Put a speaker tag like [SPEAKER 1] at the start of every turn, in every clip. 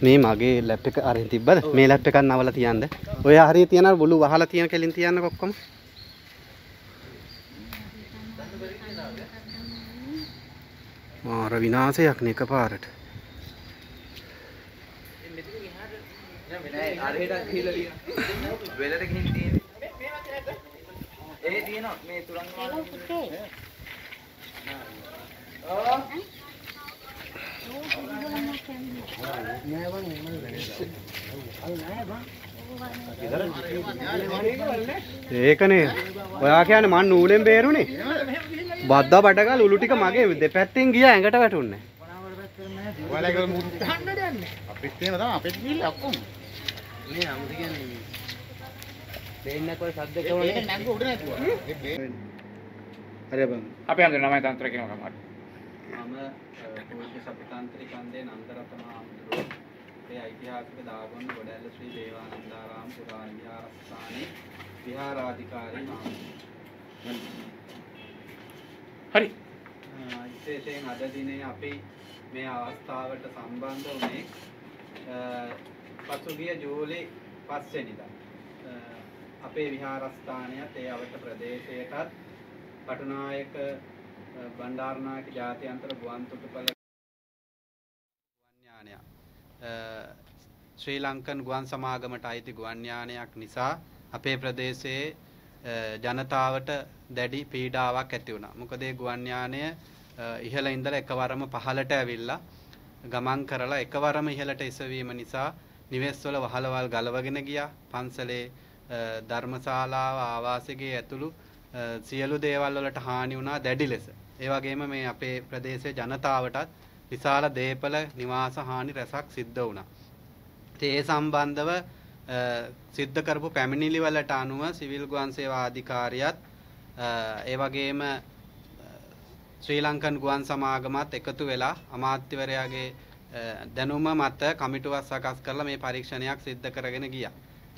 [SPEAKER 1] මේ මගේ ලැප් එක අරින් තිබ්බද මේ ලැප් එකක් නවලා තියන්න ඔය හරිය තියන බුළු වහලා තියන කෙලින් තියන්න කොක්කම මාර විනාශයක් නේ එකපාරට ඒ තියෙනවා මේ තුරන් ඕ ඒකනේ ඔයා කියන්නේ මන් නූලෙන් බේරුනේ බද්දා බඩගල් උළු ටික මගේ දෙපැත්තෙන් ගියා ඇඟට වැටුන්නේ ඔයාලා ඒක මුත් ගන්න දෙන්නේ අපිත් එහෙම තමයි අපිත් ගිහිල්ලා ඔක්කොම මේ අමුතු කියන්නේ දෙන්නක් වල සද්ද කරනවා ඒක නැංගු උඩ නැතුවා ඒ බේ හරි බං අපි හන්දේ නමයි තන්ත්‍ර කියනවා කමකට මම පූජ්‍ය සපිතාන්තරි කන්දේ නන්දරතන ආමතුරු ඒ ඓතිහාසික දාගොන් ගොඩැල්ල ශ්‍රී දේවානන්දාරාම පුරාණ විහාරස්ථානයේ විහාරාධිකාරී නාමයෙන් හරි විශේෂයෙන් අද දිනේ අපි මේ අවස්ථාවට සම්බන්ධ වුණේ පසුගිය ජූලි 5 වෙනිදා අපේ විහාරස්ථානයත් ඒ අවට ප්‍රදේශයටත් පටුනායක බණ්ඩාරනායක ජාත්‍යන්තර ගුවන් තොටුපළ ශ්‍රී ලංකන් ගුවන් සමාගමට අයිති ගුවන් යානයක් නිසා අපේ ප්‍රදේශයේ ජනතාවට දැඩි පීඩාවක් ඇති වුණා. මොකද ඒ ගුවන් යානය ඉහළ ඉඳලා එකවරම පහළට ඇවිල්ලා ගමන් කරලා එකවරම ඉහළට එසවීම නිසා නිවෙස්වල වහලවල් ගලවගෙන ගියා. පන්සලේ ධර්මශාලාව ආවාසයේ ඇතුළු සියලු දේවල් වලට හානි වුණා දැඩි ලෙස. ඒ වගේම මේ අපේ ප්‍රදේශයේ ජනතාවටත් විශාල දේපල නිවාස හානි රැසක් සිද්ධ වුණා. ඒ සම්බන්ධව සිද්ධ කරපු පැමිණිලි වලට අනුව සිවිල් ගුවන් සේවා අධිකාරියත් ඒ වගේම ශ්‍රී ලංකන් ගුවන් සමාගමත් එකතු වෙලා අමාත්‍යවරයාගේ දැනුම මත කමිටුවක් සකස් කරලා මේ පරීක්ෂණයක් සිද්ධ කරගෙන ගියා.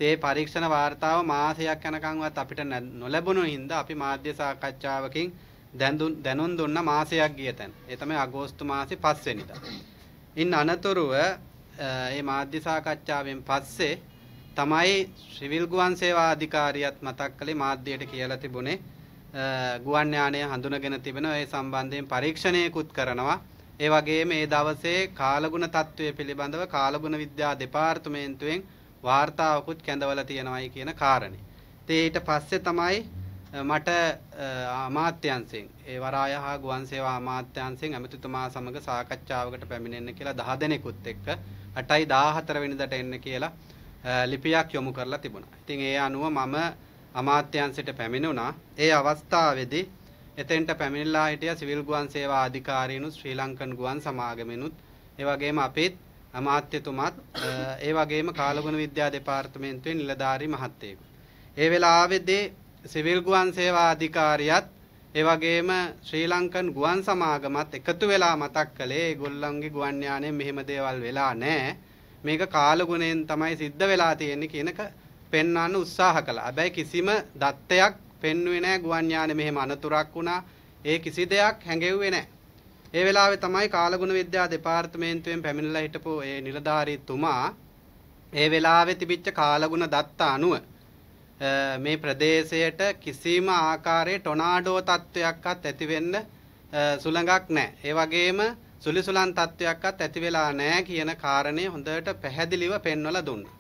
[SPEAKER 1] ඒ පරීක්ෂණ වාර්තාව මාසයක් යනකම්වත් අපිට නොලැබුණු හින්දා අපි මාධ්‍ය සාකච්ඡාවකින් දැනුම් දුන්න මාසයක් ගිය තැන. ඒ තමයි අගෝස්තු මාසේ 5 වෙනිදා. ඉන් අනතුරුව මේ මාධ්‍ය සාකච්ඡාවෙන් පස්සේ තමයි සිවිල් ගුවන් සේවා අධිකාරියත් මතක් කළේ මාධ්‍යයට කියලා තිබුණේ ගුවන් යානය හඳුනගෙන තිබෙන ඒ සම්බන්ධයෙන් පරීක්ෂණයකුත් කරනවා. ඒ වගේම මේ දවසේ කාලගුණ තත්ත්වය පිළිබඳව කාලගුණ විද්‍යා දෙපාර්තමේන්තුවෙන් වාර්තාවකුත් කැඳවලා තියෙනවායි කියන කාරණේ. ඉතින් ඊට පස්සේ තමයි මට අමාත්‍යංශයෙන් ඒ වරාය හා ගුවන් සේවා අමාත්‍යංශයෙන් ඇමතිතුමා සමග සාකච්ඡාවකට පැමිණෙන්න කියලා 10 දෙනෙකුත් එක්ක 8යි 14 වෙනිදාට එන්න කියලා ලිපියක් යොමු කරලා තිබුණා. ඉතින් ඒ අනුව මම අමාත්‍යංශයට පැමිණුණා. ඒ අවස්ථාවේදී එතෙන්ට පැමිණලා හිටිය සිවිල් ගුවන් සේවා අධිකාරීනුත් ශ්‍රී ලංකන් ගුවන් සමාගමෙනුත් ඒ වගේම අපේත් අමාත්‍යතුමාත් ඒ වගේම කාලගුණ විද්‍යා දෙපාර්තමේන්තුවේ නිලධාරී මහත්තයෙකු. ඒ වෙලාවේදී සිවිල් ගුවන් සේවා අධිකාරියත් ඒ වගේම ශ්‍රී ලංකන් ගුවන් සමාගමත් එකතු වෙලා මතක් කළේ ඒගොල්ලන්ගේ ගුවන් යානයේ මෙහෙම දේවල් වෙලා නැහැ. මේක කාලගුණයෙන් තමයි සිද්ධ වෙලා තියෙන්නේ කියනක පෙන්වන්න උත්සාහ කළා. හැබැයි කිසිම දත්තයක් පෙන්වුවේ නැහැ ගුවන් යානයේ මෙහෙම අනතුරක් වුණා. ඒ කිසි දෙයක් හැඟෙව්වේ නැහැ. ඒ වෙලාවේ තමයි කාලගුණ විද්‍යා දෙපාර්තමේන්තුවෙන් පැමිණලා හිටපු ඒ නිලධාරීතුමා ඒ වෙලාවේ තිබිච්ච කාලගුණ දත්ත අනුව මේ ප්‍රදේශයට කිසිම ආකාරයේ ටොනාඩෝ තත්ත්වයක්වත් ඇති වෙන්න සුළඟක් නැහැ. ඒ වගේම සුලිසුලන් තත්ත්වයක්වත් ඇති වෙලා නැහැ කියන කාරණය හොඳට පැහැදිලිව පෙන්වලා දුන්නා.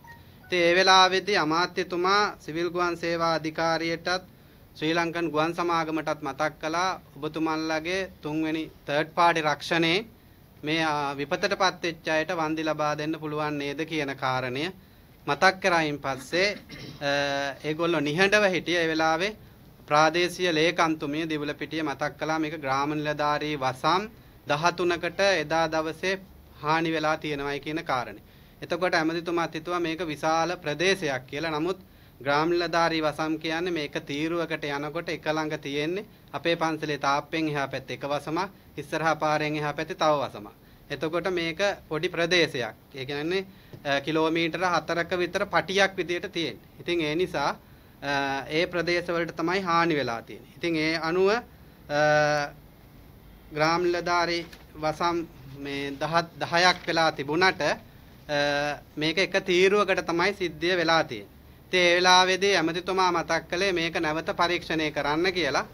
[SPEAKER 1] ඉතින් ඒ වෙලාවේදී අමාත්‍යතුමා සිවිල් ගුවන් සේවා අධිකාරියටත් ශ්‍රී ලංකන් ගුවන් සමාගමටත් මතක් කළා ඔබතුමන්ලගේ තුන්වෙනි තර්ඩ් පාටි රක්ෂණේ මේ විපතටපත් වෙච්ච අයට වන්දි ලබා දෙන්න පුළුවන් නේද කියන කාරණය මතක් කරායින් පස්සේ ඒගොල්ලෝ නිහඬව හිටිය ඒ වෙලාවේ ප්‍රාදේශීය ලේකම්තුමිය දෙවුල පිටියේ මතක් කළා මේක ග්‍රාම නිලධාරී වසම් 13කට එදා දවසේ හානි වෙලා තියෙනවායි කියන කාරණේ. එතකොට ඇමතිතුමාත් හිතුවා මේක විශාල ප්‍රදේශයක් කියලා. නමුත් ග්‍රාමීණධාරී වසම් කියන්නේ මේක තීරුවකට යනකොට එක ළඟ තියෙන්නේ අපේ පන්සලේ තාප්පෙන් එහා පැත්තේ එක වසමක්, ඉස්සරහා පාරෙන් එහා පැත්තේ තව වසමක්. එතකොට මේක පොඩි ප්‍රදේශයක්. ඒ කියන්නේ කිලෝමීටර 4ක විතර පටියක් විදියට තියෙන්නේ. ඉතින් ඒ නිසා ඒ ප්‍රදේශවලට තමයි හානි වෙලා තියෙන්නේ. ඉතින් ඒ අනුව ග්‍රාම නිලධාරී වසම් මේ 10ක් වෙලා තිබුණට මේක එක තීරුවකට තමයි සිද්ධිය වෙලා තියෙන්නේ. ඒ වෙලාවේදී ඇමතිතුමා මතක් කළේ මේක නැවත පරීක්ෂණය කරන්න කියලා.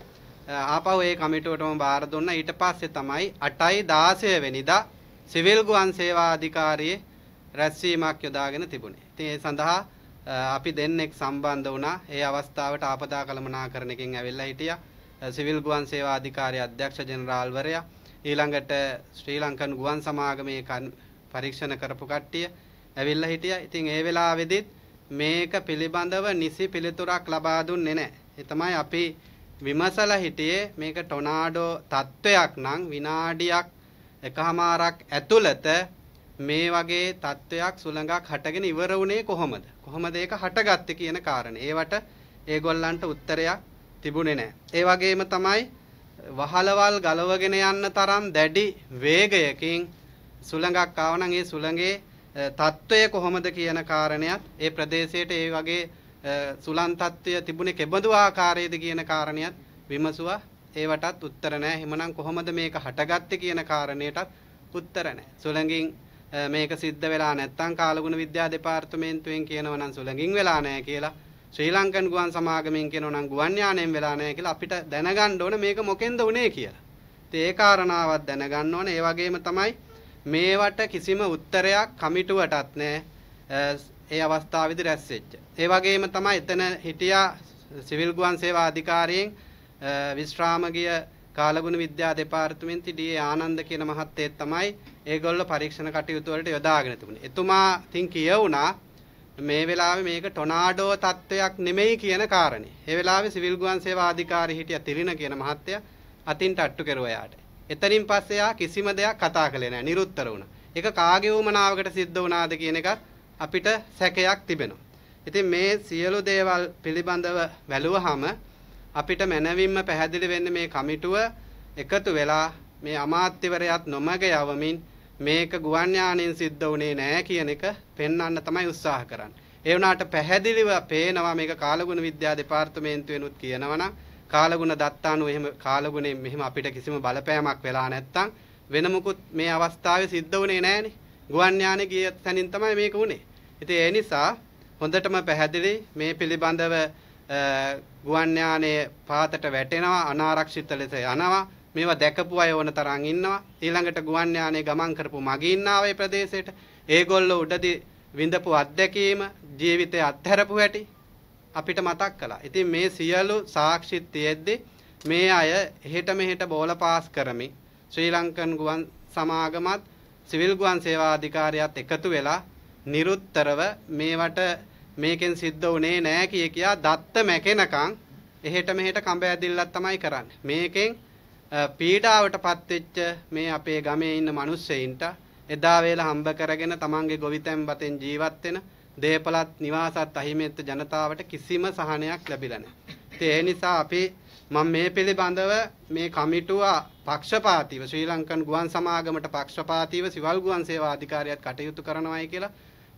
[SPEAKER 1] ආපහු ඒ කමිටුවටම බාර දුන්නා. ඊට පස්සේ තමයි 8යි 16 වෙනිදා සිවිල් ගුවන් සේවා අධිකාරියේ රැස්වීමක් යොදාගෙන තිබුණේ. ඉතින් ඒ සඳහා අපි දෙන්නෙක් සම්බන්ධ වුණා. ඒ අවස්ථාවට ආපදා කළමනාකරණකින් ඇවිල්ලා හිටියා. සිවිල් ගුවන් සේවා අධිකාරිය අධ්‍යක්ෂ ජෙනරාල්වරයා ඊළඟට ශ්‍රී ලංකන් ගුවන් සමාගමේ පරීක්ෂණ කරපු කට්ටිය ඇවිල්ලා හිටියා. ඉතින් ඒ වෙලාවේදීත් මේක පිළිබඳව නිසි පිළිතුරක් ලබා දුන්නේ නැහැ. ඒ තමයි අපි විමසලා හිටියේ මේක ටොනාඩෝ තත්වයක් නම් විනාඩියක් එකහමාරක් ඇතුළත මේ වගේ තත්වයක් සුළඟක් හටගෙන ඉවර වුණේ කොහොමද? කොහොමද ඒක හටගත්තේ කියන කාරණේ. ඒවට ඒගොල්ලන්ට උත්තරයක් තිබුණේ නැහැ. ඒ වගේම තමයි වහලවල් ගලවගෙන යන්න තරම් දැඩි වේගයකින් සුළඟක් ආව නම් ඒ සුළඟේ තත්වය කොහොමද කියන කාරණයක් ඒ ප්‍රදේශයට ඒ වගේ සුළං තත්වය තිබුණේ කෙබඳු ආකාරයේද කියන කාරණයක් විමසුවා. ඒවටත් උත්තර නැහැ. එහෙමනම් කොහොමද මේක හටගත්තේ කියන කාරණයටත් උත්තර නැහැ. සුළඟින් Eh, මේක සිද්ධ වෙලා නැත්නම් කාලගුණ විද්‍යා දෙපාර්තමේන්තුවෙන් කියනවා නම් සුළඟින් වෙලා නැහැ කියලා ශ්‍රී ලංකන් ගුවන් සමාගමෙන් කියනවා නම් ගුවන් යානයෙන් වෙලා නැහැ කියලා අපිට දැනගන්න ඕන මේක මොකෙන්ද උනේ කියලා. ඉතින් ඒ කාරණාවත් දැනගන්න ඕන. ඒ වගේම තමයි මේවට කිසිම උත්තරයක් කමිටුවටත් නැහැ. Eh, ඒ අවස්ථාවේදී රැස් වෙච්ච. ඒ වගේම තමයි එතන හිටියා සිවිල් ගුවන් සේවා අධිකාරියෙන් eh, විශ්‍රාමගිය කාලගුණ විද්‍යා දෙපාර්තමේන්තුවේ ඩී ආනන්ද කියන මහත්තයෙක් තමයි ඒගොල්ලෝ පරීක්ෂණ කටයුතු වලට යොදාගෙන තිබුණේ. එතුමා තින් කියවුණා මේ වෙලාවේ මේක ටොනාඩෝ තත්වයක් නෙමෙයි කියන කාරණේ. ඒ වෙලාවේ සිවිල් ගුවන් සේවා අධිකාරී හිටිය තිරින කියන මහත්තයා අතින් තට්ටු කෙරුවා යාට. එතනින් පස්සේ යා කිසිම දෙයක් කතා කළේ නැහැ. නිරුත්තර වුණා. ඒක කාගේ වමනාවකට සිද්ධ වුණාද කියන එකත් අපිට සැකයක් තිබෙනවා. ඉතින් මේ සියලු දේවල් පිළිබඳව වැළුවහම අපිට මනවින්ම පැහැදිලි වෙන්නේ මේ කමිටුව එකතු වෙලා මේ අමාත්‍යවරයාත් නොමග යවමින් මේක ගුවන් යානෙන් සිද්ධ වුණේ නෑ කියන එක පෙන්වන්න තමයි උත්සාහ කරන්නේ. ඒ වුණාට පැහැදිලිව පේනවා මේක කාලගුණ විද්‍යා දෙපාර්තමේන්තුවෙනුත් කියනවනම් කාලගුණ දත්තාණු එහෙම කාලගුණේ මෙහෙම අපිට කිසිම බලපෑමක් වෙලා නැත්තම් වෙන මුකුත් මේ අවස්ථාවේ සිද්ධ වුණේ නෑනේ. ගුවන් යානේ ගිය තැනින් තමයි මේක වුණේ. ඉතින් ඒ නිසා හොඳටම පැහැදිලි මේ පිළිබඳව ගුවන් යානයේ පාතට වැටෙනවා අනාරක්ෂිත ලෙස යනවා මේවා දැකපු අය ඕන තරම් ඉන්නවා. ඊළඟට ගුවන් යානයේ ගමන් කරපු මගීන් ආවේ ප්‍රදේශයට. ඒගොල්ලෝ උඩදී විඳපු අත්දැකීම, ජීවිතේ අත්හැරපු හැටි අපිට මතක් කළා. ඉතින් මේ සියලු සාක්ෂි තියෙද්දී මේ අය එහෙට මෙහෙට බෝල පාස් කරමින් ශ්‍රී ලංකන් ගුවන් සමාගමත් සිවිල් ගුවන් සේවා අධිකාරියත් එකතු වෙලා නිරුත්තරව මේවට මේකෙන් සිද්ධ වුණේ නෑ කිය කියා දත්ත මැකෙනකන් එහෙට මෙහෙට කඹ ඇදිල්ලක් තමයි කරන්නේ. මේකෙන් පීඩාවටපත් වෙච්ච මේ අපේ ගමේ ඉන්න මිනිස්සෙයින්ට එදා වේලා හම්බ කරගෙන තමන්ගේ ගොවිතැන් බතෙන් ජීවත් වෙන දේපලත් නිවාසත් අහිමෙත් ජනතාවට කිසිම සහනයක් ලැබිලා නැහැ. ඒ නිසා අපි මම මේ පිළිබඳව මේ කමිටුව පක්ෂපාතීව ශ්‍රී ලංකන් ගුවන් සමාගමට පක්ෂපාතීව සිවල් ගුවන් සේවා අධිකාරියත් කටයුතු කරනවායි කියලා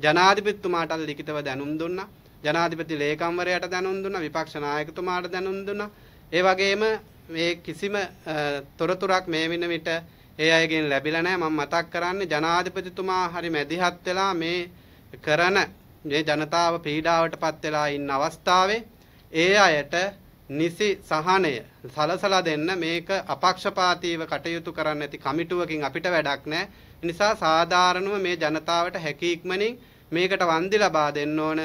[SPEAKER 1] ජනාධිපතිතුමාට ලිඛිතව දැනුම් දුන්නා. ජනාධිපති ලේකම්වරයාට දැනුම් දුන්නා, විපක්ෂ නායකතුමාට දැනුම් දුන්නා. ඒ වගේම මේ කිසිම තොරතුරක් මේ වෙන විට ඒ අයගෙන් ලැබිලා නැහැ. මම මතක් කරන්නේ ජනාධිපතිතුමා හරි මැදිහත් වෙලා මේ කරන මේ ජනතාව පීඩාවටපත් වෙලා ඉන්න අවස්ථාවේ ඒ අයට නිසි සහනය සලසලා දෙන්න මේක අපක්ෂපාතීව කටයුතු කරන්න ඇති කමිටුවකින් අපිට වැඩක් නැහැ. නිසා සාධාරණව මේ ජනතාවට හැකි ඉක්මනින් මේකට වන්දි ලබා දෙන්න ඕන.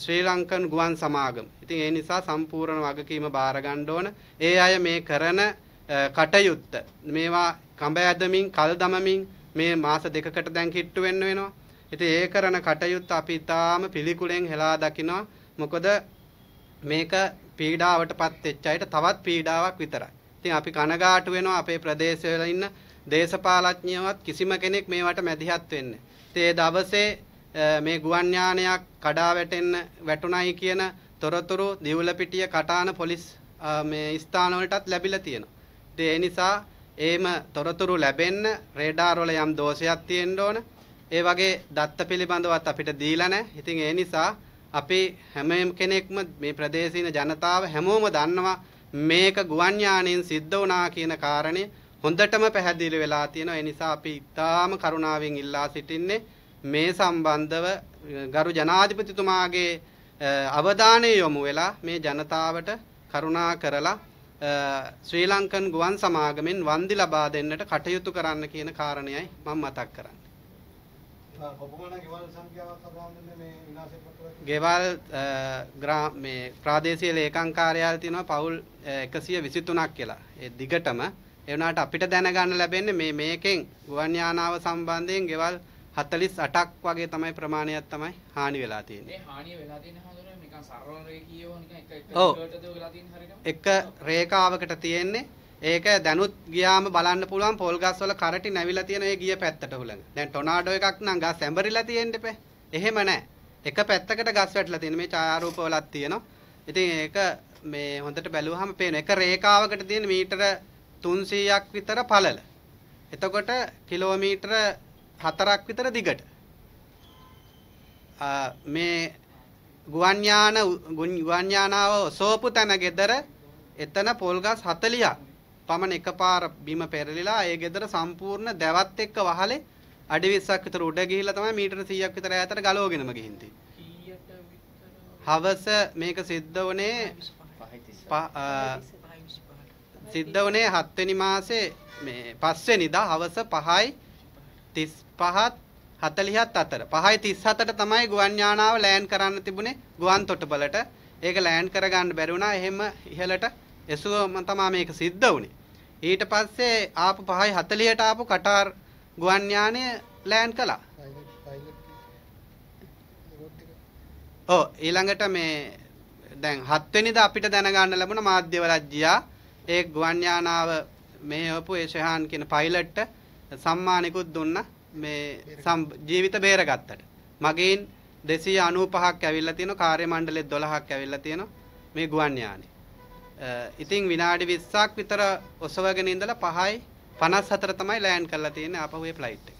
[SPEAKER 1] ශ්‍රී ලංකන් ගුවන් සමාගම. ඉතින් ඒ නිසා සම්පූර්ණ වගකීම බාර ඕන. ඒ අය මේ කරන කටයුත්ත මේවා කඹ ඇදමින්, කල් දමමින් මේ මාස දෙකකට දැන් කිට්ටු වෙන්න වෙනවා. ඉතින් ඒ කරන කටයුත්ත අපි තාම පිළිකුලෙන් හෙලා දකිනවා. මොකද මේක පීඩාවටපත් වෙච්ච අයට තවත් පීඩාවක් විතරයි. ඉතින් අපි කනගාටු වෙනවා අපේ ප්‍රදේශවල ඉන්න දේශපාලඥයවත් කිසිම කෙනෙක් මේවට මැදිහත් වෙන්නේ. ඉතින් ඒ දවසේ මේ ගුවන් යානයක් කඩා වැටෙන්න වැටුණයි කියන තොරතුරු දිවුලපිටිය කටාන පොලිස් මේ ස්ථානවලටත් ලැබිලා තියෙනවා. ඒ නිසා ඒම තොරතුරු ලැබෙන්න රේඩාර් වල යම් දෝෂයක් තියෙන්න ඕන. ඒ වගේ දත්ත පිළිබඳවත් අපිට දීලා නැහැ. ඉතින් ඒ නිසා අපි හැම කෙනෙක්ම මේ ප්‍රදේශීන ජනතාව හැමෝම දන්නවා මේක ගුවන් යානෙන් සිද්ධ වුණා කියන කාරණේ හොඳටම පැහැදිලි වෙලා තියෙනවා. ඒ නිසා අපි ඉතාම කරුණාවෙන් ඉල්ලා සිටින්නේ මේ සම්බන්ධව ගරු ජනාධිපතිතුමාගේ අවධානය යොමු වෙලා මේ ජනතාවට කරුණා කරලා ශ්‍රී ලංකන් ගුවන් සමාගමෙන් වන්දි ලබා දෙන්නට කටයුතු කරන්න කියන කාරණයයි මම මතක් කරන්නේ. ගෙවල් මේ ප්‍රාදේශීය ලේකම් කාර්යාලය තියෙනවා පවුල් 123ක් කියලා. ඒ දිගටම ඒ වුණාට අපිට දැනගන්න ලැබෙන්නේ මේ මේකෙන් ගුවන් යානාව සම්බන්ධයෙන් ගෙවල් 123 48ක් වගේ තමයි ප්‍රමාණයක් තමයි හානි වෙලා තියෙන්නේ. මේ හානිය වෙලා තියෙන හැඳුනේ නිකන් සරල රේඛියෝ නිකන් එක එක රේඛාවකට තියෙන්නේ. ඒක දැනුත් ගියාම බලන්න පුළුවන් පොල් ගස්වල කරටි නැවිලා තියෙන ඒ ගිය පැත්තට හුලඟ. දැන් ටොනාඩෝ එකක් නම් ගස් ඇඹරිලා තියෙන්න එපේ. එහෙම නැහැ. එක පැත්තකට ගස් වැටලා තියෙන මේ ඡායාරූපවලත් තියෙනවා. ඉතින් ඒක මේ හොඳට බැලුවහම පේන එක රේඛාවකට තියෙන මීටර 300ක් විතර පළල. එතකොට කිලෝමීටර හතරක් විතර දිගට මේ ගුවන් යාන ගුවන් යානාව සෝපු තැන ගෙදර එතන පොල් ගස් 40ක් පමණ එකපාර බිම පෙරලිලා ඒ ගෙදර සම්පූර්ණ දැවත් එක්ක වහලේ අඩි 20ක් විතර උඩ ගිහිලා තමයි මීටර 100ක් විතර ඈතට ගලවගෙනම ගිහින් හවස මේක සිද්ධ වුණේ සිද්ධ වුණේ 7 වෙනි මාසේ මේ 5 වෙනිදා හවස 5යි 35ත් 40ත් අතර 5යි 37ට තමයි ගුවන් යානාව ලෑන්ඩ් කරන්න තිබුණේ ගුවන් තොටුපළට ඒක ලෑන්ඩ් කරගන්න බැරි වුණා එහෙම ඉහළට එසුවම තමයි මේක සිද්ධ වුණේ ඊට පස්සේ ආපු 5යි 40ට ආපු කටාර් ගුවන් යානය ලෑන්ඩ් කළා ඕ ඊළඟට මේ දැන් හත්වෙනිදා අපිට දැනගන්න ලැබුණ මාධ්‍යවලජ්ජියා ඒ ගුවන් යානාව මේ හොපු ඒ ශහාන් කියන පයිලට්ට සම්මානිකුත් දුන්න මේ ජීවිත බේරගත්තට. මගේන් දෙසී අනූ පහක් ඇවිල්ල තියෙන කාර්ය මණ්ඩලෙත් දොළහක් ඇවිල්ල තියෙන මේ ගුවන් යානි. ඉතිං විනාඩි විස්සක් විතර ඔසවගෙන ඉඳලා පහයි පනස් හතර තමයි ලෑන් කරලා තියෙන අපහුවේ ෆ්ලයිට් එක.